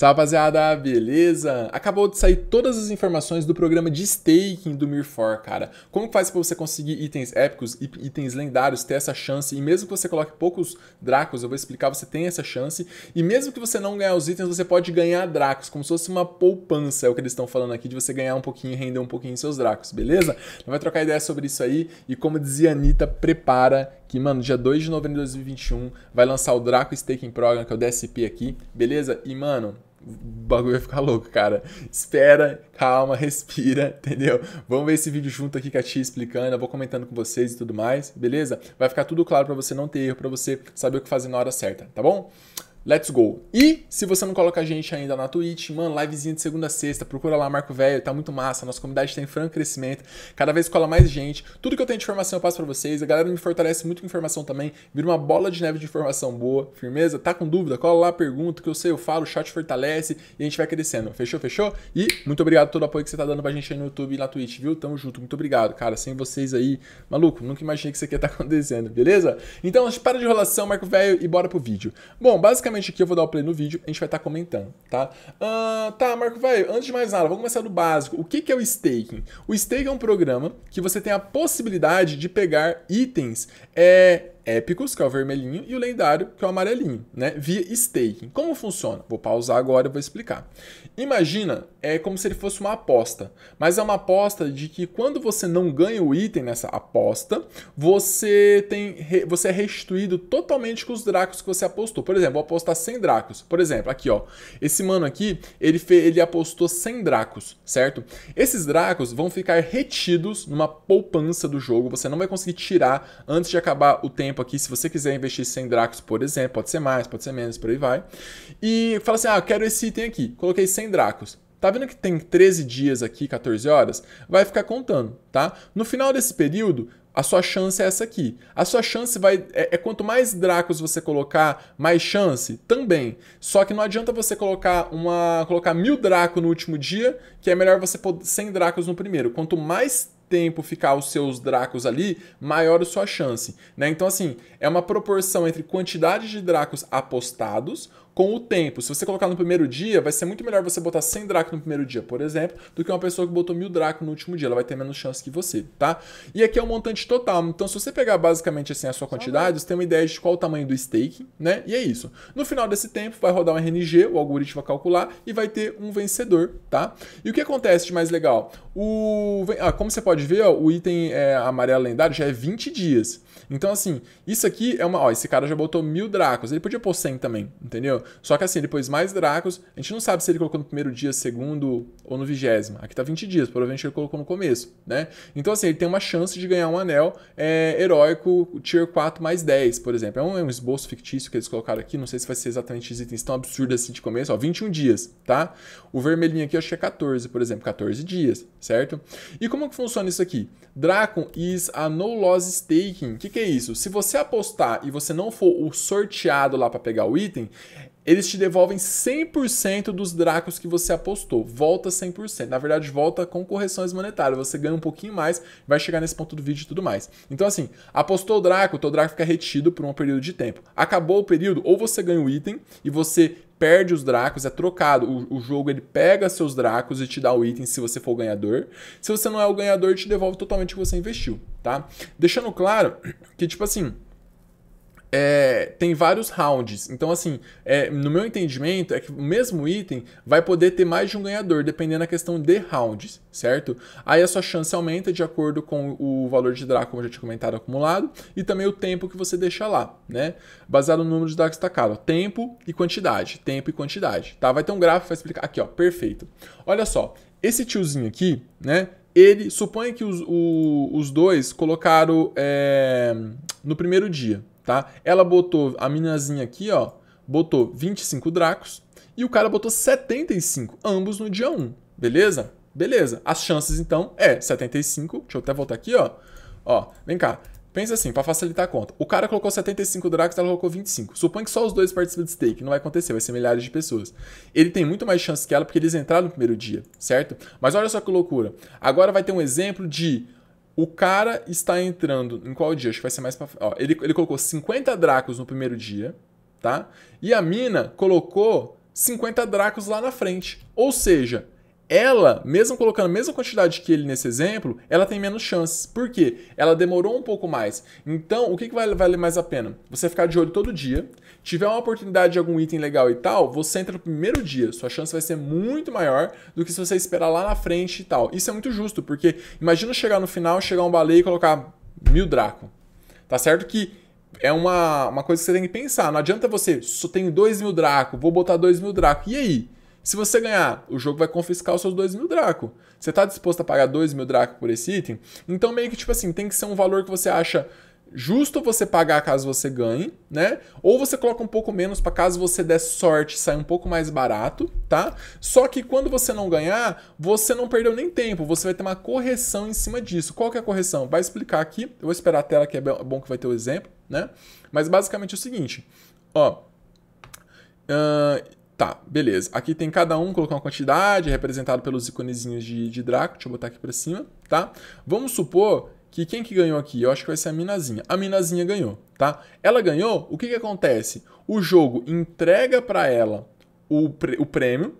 Salve, rapaziada, beleza? Acabou de sair todas as informações do programa de staking do Mirfor, cara. Como faz para você conseguir itens épicos e itens lendários, ter essa chance? E mesmo que você coloque poucos dracos, eu vou explicar, você tem essa chance. E mesmo que você não ganhar os itens, você pode ganhar dracos, como se fosse uma poupança, é o que eles estão falando aqui, de você ganhar um pouquinho e render um pouquinho seus dracos, beleza? Então vai trocar ideia sobre isso aí. E como dizia a Anitta, prepara que, mano, dia 2 de novembro de 2021 vai lançar o Draco Staking Program, que é o DSP aqui, beleza? E, mano, o bagulho vai ficar louco, cara. Espera, calma, respira, entendeu? Vamos ver esse vídeo junto aqui com a tia explicando, eu vou comentando com vocês e tudo mais, beleza? Vai ficar tudo claro para você não ter erro, para você saber o que fazer na hora certa, tá bom? Let's go. E se você não coloca a gente ainda na Twitch, mano, livezinha de segunda a sexta, procura lá Marco Velho, tá muito massa, nossa comunidade tá em franco crescimento, cada vez cola mais gente, tudo que eu tenho de informação eu passo para vocês, a galera me fortalece muito com informação também, vira uma bola de neve de informação boa, firmeza? Tá com dúvida? Cola lá, pergunta, que eu sei, eu falo, o chat fortalece e a gente vai crescendo. Fechou, fechou? E muito obrigado por todo o apoio que você tá dando pra gente aí no YouTube e na Twitch, viu? Tamo junto, muito obrigado, cara, sem vocês aí, maluco, nunca imaginei que isso aqui ia tá acontecendo, beleza? Então, para de enrolação, Marco Velho, e bora pro vídeo. Bom, basicamente basicamente aqui eu vou dar o play no vídeo, a gente vai estar tá comentando, tá? Ah, tá, Marco, vai antes de mais nada, vamos começar do básico. O que, que é o staking? O staking é um programa que você tem a possibilidade de pegar itens é, épicos, que é o vermelhinho, e o lendário, que é o amarelinho, né? Via staking. Como funciona? Vou pausar agora e vou explicar. Imagina, é como se ele fosse uma aposta, mas é uma aposta de que quando você não ganha o item nessa aposta, você tem você é restituído totalmente com os dracos que você apostou. Por exemplo, vou apostar 100 dracos. Por exemplo, aqui ó, esse mano aqui, ele ele apostou 100 dracos, certo? Esses dracos vão ficar retidos numa poupança do jogo, você não vai conseguir tirar antes de acabar o tempo tempo aqui. Se você quiser investir 100 dracos, por exemplo, pode ser mais, pode ser menos, por aí vai. E fala assim: ah, eu quero esse item aqui. Coloquei 100 dracos. Tá vendo que tem 13 dias aqui, 14 horas? Vai ficar contando, tá? No final desse período, a sua chance é essa aqui. A sua chance vai é, é, quanto mais dracos você colocar, mais chance também. Só que não adianta você colocar uma colocar mil dracos no último dia, que é melhor você pôr 100 dracos no primeiro. Quanto mais tempo ficar os seus Dracos ali, maior a sua chance. Né? Então, assim, é uma proporção entre quantidade de Dracos apostados com o tempo. Se você colocar no primeiro dia, vai ser muito melhor você botar 100 dracmas no primeiro dia, por exemplo, do que uma pessoa que botou mil dracmas no último dia. Ela vai ter menos chance que você, tá? E aqui é o um montante total. Então, se você pegar basicamente assim a sua quantidade, você tem uma ideia de qual o tamanho do stake, né? E é isso. No final desse tempo, vai rodar um RNG, o algoritmo vai calcular e vai ter um vencedor, tá? E o que acontece de mais legal? O... Ah, como você pode ver, ó, o item é, amarelo lendário já é 20 dias. Então, assim, isso aqui é uma. Ó, esse cara já botou mil dracos. Ele podia pôr 100 também, entendeu? Só que assim, depois mais Dracos, a gente não sabe se ele colocou no primeiro dia, segundo ou no vigésimo. Aqui tá 20 dias, provavelmente ele colocou no começo, né? Então assim, ele tem uma chance de ganhar um anel é, heróico tier 4 mais 10, por exemplo. É um, é um, esboço fictício que eles colocaram aqui, não sei se vai ser exatamente os itens tão absurdos assim de começo, ó, 21 dias, tá? O vermelhinho aqui eu acho que é 14, por exemplo, 14 dias, certo? E como que funciona isso aqui? Dracon is a no loss staking. O que, que é isso? Se você apostar e você não for o sorteado lá para pegar o item, eles te devolvem 100% dos dracos que você apostou. Volta 100%. Na verdade, volta com correções monetárias. Você ganha um pouquinho mais, vai chegar nesse ponto do vídeo e tudo mais. Então, assim, apostou o draco, o teu draco fica retido por um período de tempo. Acabou o período, ou você ganha o item e você perde os dracos, é trocado. O, o, jogo ele pega seus dracos e te dá o item se você for o ganhador. Se você não é o ganhador, te devolve totalmente o que você investiu, tá? Deixando claro que, tipo assim, é, tem vários rounds. Então, assim, é, no meu entendimento, é que o mesmo item vai poder ter mais de um ganhador, dependendo da questão de rounds, certo? Aí a sua chance aumenta de acordo com o valor de draco, como eu já tinha comentado, acumulado, e também o tempo que você deixa lá, né? Baseado no número de dracos destacado. Tá caro tempo e quantidade. Tempo e quantidade, tá? Vai ter um gráfico vai explicar. Aqui, ó, perfeito. Olha só, esse tiozinho aqui, né? Ele supõe que os, o, os dois colocaram. É no primeiro dia, tá? Ela botou, a minazinha aqui, ó, botou 25 dracos e o cara botou 75, ambos no dia 1, beleza? Beleza. As chances, então, é 75, deixa eu até voltar aqui, ó. Ó, vem cá. Pensa assim, para facilitar a conta. O cara colocou 75 dracos, ela colocou 25. Suponha que só os dois participam de stake, não vai acontecer, vai ser milhares de pessoas. Ele tem muito mais chance que ela porque eles entraram no primeiro dia, certo? Mas olha só que loucura. Agora vai ter um exemplo de o cara está entrando em qual dia? Acho que vai ser mais pra. Ó, ele, ele colocou 50 dracos no primeiro dia, tá? E a mina colocou 50 dracos lá na frente. Ou seja, ela, mesmo colocando a mesma quantidade que ele nesse exemplo, ela tem menos chances. Por quê? Ela demorou um pouco mais. Então, o que, que vai valer mais a pena? Você ficar de olho todo dia, tiver uma oportunidade de algum item legal e tal, você entra no primeiro dia. Sua chance vai ser muito maior do que se você esperar lá na frente e tal. Isso é muito justo, porque imagina chegar no final, chegar um baleia e colocar mil draco. Tá certo que é uma, uma coisa que você tem que pensar. Não adianta você, só tenho dois mil draco, vou botar dois mil draco. E aí? Se você ganhar, o jogo vai confiscar os seus 2 mil draco. Você está disposto a pagar 2 mil draco por esse item? Então, meio que tipo assim, tem que ser um valor que você acha justo você pagar caso você ganhe, né? Ou você coloca um pouco menos para caso você der sorte sair um pouco mais barato, tá? Só que quando você não ganhar, você não perdeu nem tempo, você vai ter uma correção em cima disso. Qual que é a correção? Vai explicar aqui. Eu vou esperar a tela que é bom que vai ter o exemplo, né? Mas basicamente é o seguinte, ó, uh, Tá, beleza. Aqui tem cada um, colocar uma quantidade, representado pelos iconezinhos de, de Draco. Deixa eu botar aqui pra cima, tá? Vamos supor que quem que ganhou aqui? Eu acho que vai ser a Minazinha. A Minazinha ganhou, tá? Ela ganhou, o que que acontece? O jogo entrega para ela o, pr o prêmio,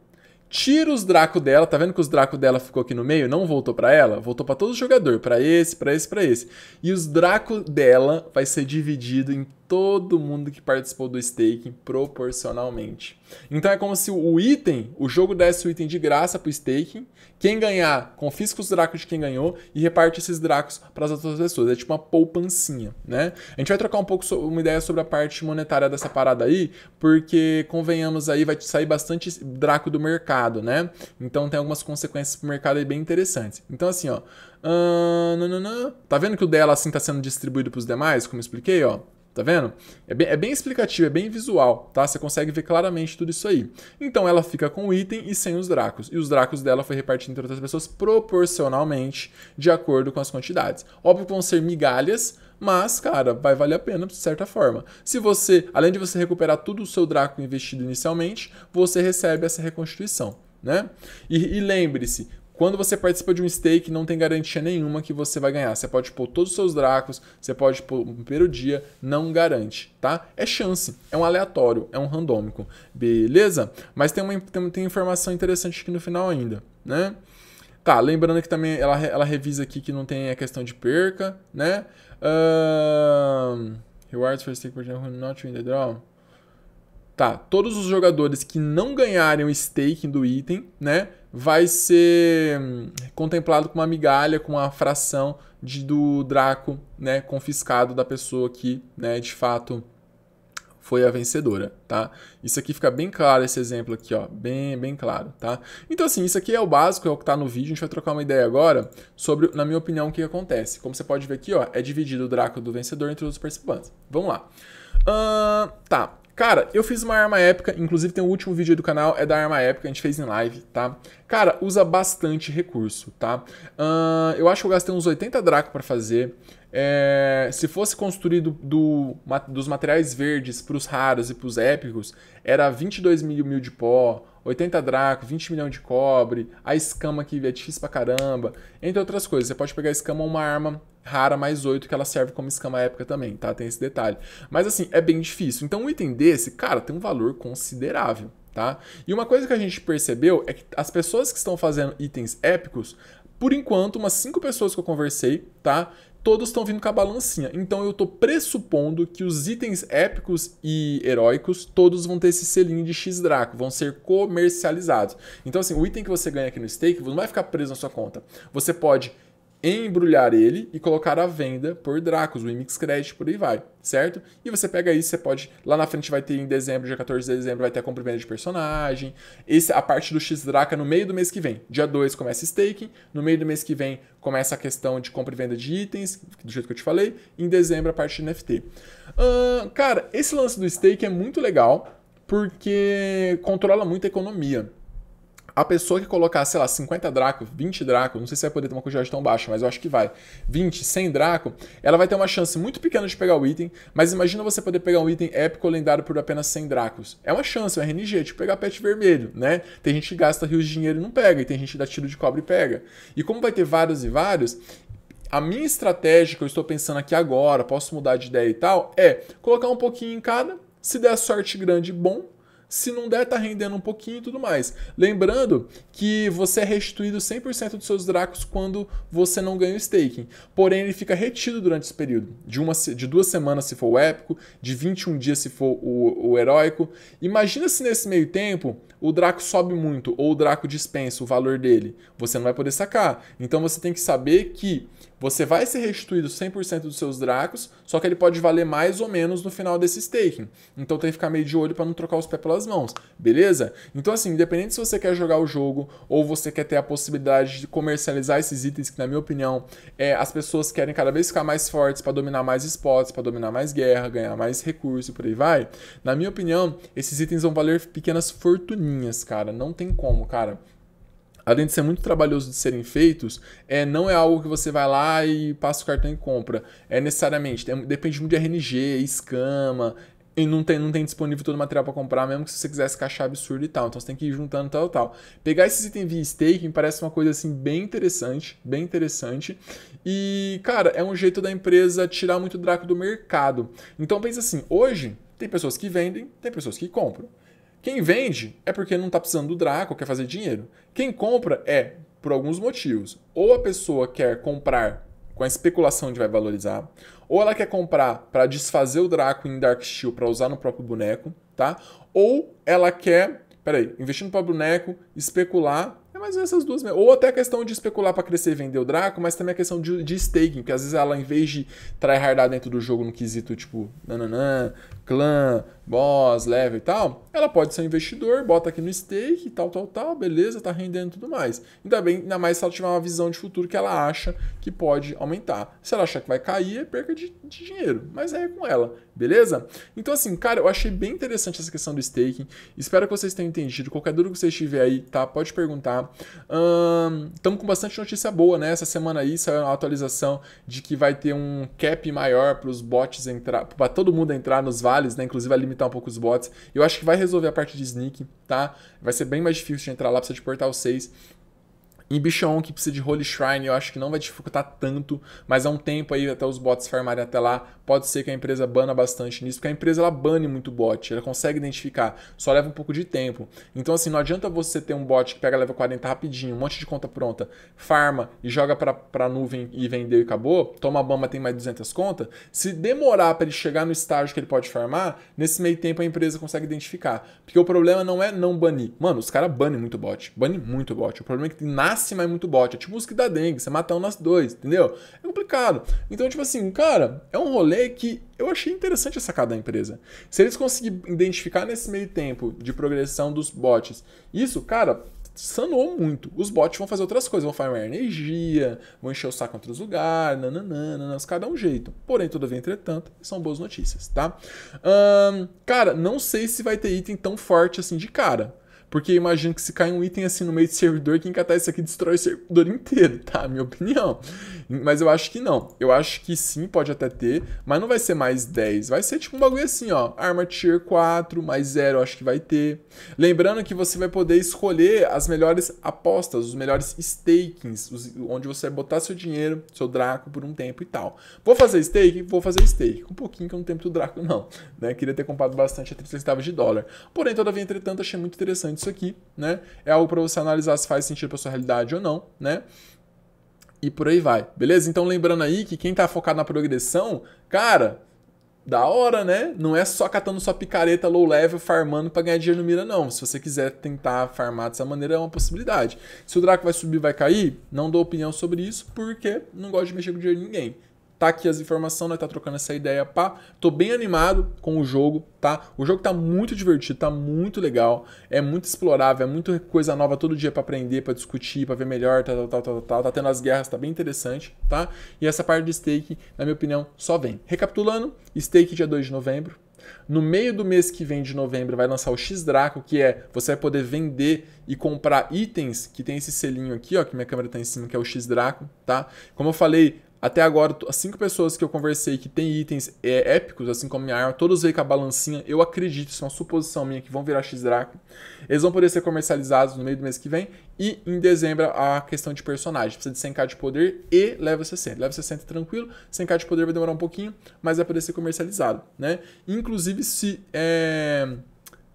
tira os Draco dela, tá vendo que os Draco dela ficou aqui no meio? Não voltou para ela? Voltou para todo jogador, para esse, para esse, para esse. E os Draco dela vai ser dividido em todo mundo que participou do staking proporcionalmente. Então é como se o item, o jogo desse o item de graça pro staking, quem ganhar confisca os dracos de quem ganhou e reparte esses dracos para as outras pessoas. É tipo uma poupancinha, né? A gente vai trocar um pouco so uma ideia sobre a parte monetária dessa parada aí, porque convenhamos aí vai sair bastante draco do mercado, né? Então tem algumas consequências pro mercado aí bem interessantes. Então assim, ó, uh, não, não, não. tá vendo que o dela assim tá sendo distribuído pros demais, como eu expliquei, ó? Tá vendo? É bem, é bem, explicativo, é bem visual, tá? Você consegue ver claramente tudo isso aí. Então ela fica com o item e sem os dracos. E os dracos dela foi repartido entre outras pessoas proporcionalmente, de acordo com as quantidades. Óbvio que vão ser migalhas, mas, cara, vai valer a pena de certa forma. Se você, além de você recuperar tudo o seu draco investido inicialmente, você recebe essa reconstituição. Né? E, e lembre-se, quando você participa de um stake, não tem garantia nenhuma que você vai ganhar. Você pode pôr todos os seus dracos, você pode pôr no primeiro dia, não garante, tá? É chance, é um aleatório, é um randômico, beleza? Mas tem uma tem, tem informação interessante aqui no final ainda, né? Tá, lembrando que também ela, ela revisa aqui que não tem a questão de perca, né? rewards for stake for not in the draw. Tá, todos os jogadores que não ganharem o staking do item, né? vai ser hum, contemplado com uma migalha, com uma fração de, do Draco né, confiscado da pessoa que né, de fato foi a vencedora, tá? Isso aqui fica bem claro, esse exemplo aqui, ó, bem, bem claro, tá? Então, assim, isso aqui é o básico, é o que tá no vídeo, a gente vai trocar uma ideia agora sobre, na minha opinião, o que acontece. Como você pode ver aqui, ó, é dividido o Draco do vencedor entre os participantes. Vamos lá. Uh, tá, Cara, eu fiz uma arma épica, inclusive tem o último vídeo do canal, é da arma épica, a gente fez em live, tá? Cara, usa bastante recurso, tá? Uh, eu acho que eu gastei uns 80 draco para fazer. É, se fosse construído do, dos materiais verdes pros raros e pros épicos, era 22 mil, mil de pó, 80 draco, 20 milhões de cobre, a escama que é difícil pra caramba, entre outras coisas. Você pode pegar a escama uma arma rara mais 8 que ela serve como escama épica também, tá? Tem esse detalhe. Mas assim, é bem difícil. Então um item desse, cara, tem um valor considerável. Tá? E uma coisa que a gente percebeu é que as pessoas que estão fazendo itens épicos por enquanto, umas cinco pessoas que eu conversei, tá? Todos estão vindo com a balancinha. Então eu estou pressupondo que os itens épicos e heróicos todos vão ter esse selinho de X-Draco, vão ser comercializados. Então, assim, o item que você ganha aqui no stake não vai ficar preso na sua conta. Você pode embrulhar ele e colocar à venda por Dracos, o imix Credit, por aí vai, certo? E você pega isso, você pode. Lá na frente vai ter em dezembro, dia 14 de dezembro, vai ter a compra e venda de personagem. Esse, a parte do X-Draca no meio do mês que vem. Dia 2 começa staking, no meio do mês que vem começa a questão de compra e venda de itens, do jeito que eu te falei. Em dezembro, a parte de NFT. cara, esse lance do stake é muito legal porque controla muito a economia a pessoa que colocar, sei lá, 50 draco, 20 draco, não sei se vai poder ter uma quantidade tão baixa, mas eu acho que vai, 20, 100 draco, ela vai ter uma chance muito pequena de pegar o item, mas imagina você poder pegar um item épico lendário por apenas 100 dracos. É uma chance, é um RNG, tipo pegar pet vermelho, né? Tem gente que gasta rios de dinheiro e não pega, e tem gente que dá tiro de cobre e pega. E como vai ter vários e vários, a minha estratégia que eu estou pensando aqui agora, posso mudar de ideia e tal, é colocar um pouquinho em cada, se der sorte grande, bom, se não der, tá rendendo um pouquinho e tudo mais. Lembrando que você é restituído 100% dos seus dracos quando você não ganha o staking. Porém, ele fica retido durante esse período. De, uma, de duas semanas se for o épico, de 21 dias se for o, o heróico. Imagina se nesse meio tempo o Draco sobe muito ou o Draco dispensa o valor dele, você não vai poder sacar. Então você tem que saber que você vai ser restituído 100% dos seus Dracos, só que ele pode valer mais ou menos no final desse staking. Então tem que ficar meio de olho para não trocar os pés pelas mãos, beleza? Então assim, independente se você quer jogar o jogo ou você quer ter a possibilidade de comercializar esses itens, que na minha opinião, é, as pessoas querem cada vez ficar mais fortes para dominar mais spots, para dominar mais guerra, ganhar mais recurso e por aí vai. Na minha opinião, esses itens vão valer pequenas fortuninhas minhas, cara. Não tem como, cara. Além de ser muito trabalhoso de serem feitos, é, não é algo que você vai lá e passa o cartão e compra. É necessariamente, depende muito de RNG, escama, e não tem, não tem disponível todo o material para comprar, mesmo que se você quisesse caixar absurdo e tal. Então você tem que ir juntando tal tal. Pegar esses itens via staking parece uma coisa assim bem interessante, bem interessante. E, cara, é um jeito da empresa tirar muito draco do mercado. Então pensa assim, hoje tem pessoas que vendem, tem pessoas que compram. Quem vende é porque não está precisando do Draco, quer fazer dinheiro. Quem compra é por alguns motivos. Ou a pessoa quer comprar com a especulação de vai valorizar, ou ela quer comprar para desfazer o Draco em Dark Steel para usar no próprio boneco, tá? Ou ela quer, peraí, investir no próprio boneco, especular é mas essas duas mesmo. Ou até a questão de especular para crescer e vender o Draco, mas também a questão de, de staking, que às vezes ela, em vez de tryhardar dentro do jogo no quesito, tipo, nananã, clã, boss, level e tal, ela pode ser um investidor, bota aqui no stake, tal, tal, tal, beleza, tá rendendo e tudo mais. Ainda bem, ainda mais se ela tiver uma visão de futuro que ela acha que pode aumentar. Se ela achar que vai cair, é perca de, de dinheiro, mas é com ela, beleza? Então assim, cara, eu achei bem interessante essa questão do staking, espero que vocês tenham entendido, qualquer dúvida que vocês tiverem aí, tá, pode perguntar. Estamos hum, com bastante notícia boa, né? Essa semana aí saiu a atualização de que vai ter um cap maior para os bots entrar, para todo mundo entrar nos vales, né? Inclusive a limitação limitar um pouco os bots. Eu acho que vai resolver a parte de sneak, tá? Vai ser bem mais difícil de entrar lá, precisa de portal 6. Em bichão que precisa de Holy Shrine, eu acho que não vai dificultar tanto, mas há um tempo aí até os bots farmarem até lá, pode ser que a empresa bana bastante nisso, porque a empresa ela bane muito bot, ela consegue identificar, só leva um pouco de tempo. Então assim, não adianta você ter um bot que pega level 40 rapidinho, um monte de conta pronta, farma e joga pra, pra nuvem e vendeu e acabou, toma bama tem mais 200 contas, se demorar para ele chegar no estágio que ele pode farmar, nesse meio tempo a empresa consegue identificar. Porque o problema não é não banir. Mano, os caras banem muito bot, banem muito bot. O problema é que nasce nasce é muito bot. É tipo música da dengue, você mata um, nasce dois, entendeu? É complicado. Então, tipo assim, cara, é um rolê que eu achei interessante essa sacada da empresa. Se eles conseguirem identificar nesse meio tempo de progressão dos bots, isso, cara, sanou muito. Os bots vão fazer outras coisas, vão farmar energia, vão encher o saco em outros lugares, nananana, cada um jeito. Porém, todavia, entretanto, são boas notícias, tá? Hum, cara, não sei se vai ter item tão forte assim de cara. Porque imagino que se cair um item assim no meio do servidor, quem catar isso aqui destrói o servidor inteiro, tá? Minha opinião. Mas eu acho que não. Eu acho que sim, pode até ter, mas não vai ser mais 10. Vai ser tipo um bagulho assim, ó. Arma tier 4, mais 0, acho que vai ter. Lembrando que você vai poder escolher as melhores apostas, os melhores stakings, os, onde você vai botar seu dinheiro, seu Draco por um tempo e tal. Vou fazer stake? Vou fazer stake. Um pouquinho que eu não tenho pro Draco, não. Né? Queria ter comprado bastante a 30 centavos de dólar. Porém, todavia, entretanto, achei muito interessante disso aqui, né? É algo para você analisar se faz sentido para sua realidade ou não, né? E por aí vai, beleza? Então lembrando aí que quem está focado na progressão, cara, da hora, né? Não é só catando sua picareta low level, farmando para ganhar dinheiro no mira, não. Se você quiser tentar farmar dessa maneira, é uma possibilidade. Se o Draco vai subir, vai cair, não dou opinião sobre isso, porque não gosto de mexer com o dinheiro de ninguém tá aqui as informações, nós né, tá trocando essa ideia, pá. Tô bem animado com o jogo, tá? O jogo tá muito divertido, tá muito legal, é muito explorável, é muita coisa nova todo dia para aprender, para discutir, para ver melhor, tal, tal, tal, tal, Tá tendo as guerras, tá bem interessante, tá? E essa parte de stake, na minha opinião, só vem. Recapitulando, stake dia 2 de novembro, no meio do mês que vem de novembro vai lançar o X-Draco, que é você vai poder vender e comprar itens que tem esse selinho aqui, ó, que minha câmera está em cima, que é o X-Draco, tá? Como eu falei, até agora, as cinco pessoas que eu conversei que tem itens é, épicos, assim como minha arma, todos veio com a balancinha. Eu acredito, isso é uma suposição minha, que vão virar X-Draco. Eles vão poder ser comercializados no meio do mês que vem. E em dezembro, a questão de personagem. Precisa de 100k de poder e leva 60. leva 60 tranquilo, 100k de poder vai demorar um pouquinho, mas vai é poder ser comercializado, né? Inclusive, se é,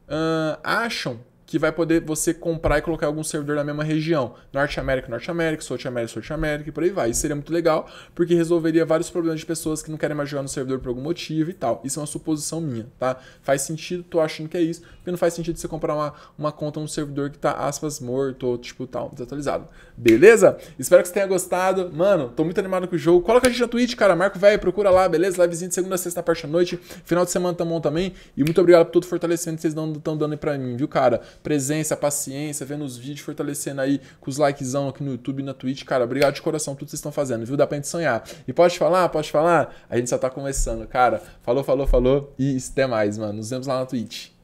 uh, acham que vai poder você comprar e colocar algum servidor na mesma região. Norte América, Norte América, South América, South América e por aí vai. Isso seria muito legal, porque resolveria vários problemas de pessoas que não querem mais jogar no servidor por algum motivo e tal. Isso é uma suposição minha, tá? Faz sentido, tô achando que é isso, porque não faz sentido você comprar uma, uma conta num servidor que tá, aspas, morto ou, tipo, tal, desatualizado. Beleza? Espero que você tenha gostado. Mano, tô muito animado com o jogo. Coloca a gente na Twitch, cara. Marco, velho, procura lá, beleza? Livezinho de segunda a sexta, parte da noite. Final de semana tá bom também. E muito obrigado por todo fortalecendo que vocês estão dando pra mim, viu, cara? presença, paciência, vendo os vídeos, fortalecendo aí com os likezão aqui no YouTube e na Twitch. Cara, obrigado de coração por tudo que vocês estão fazendo, viu? Dá pra gente sonhar. E pode falar, pode falar? A gente só tá começando, cara. Falou, falou, falou e até mais, mano. Nos vemos lá na Twitch.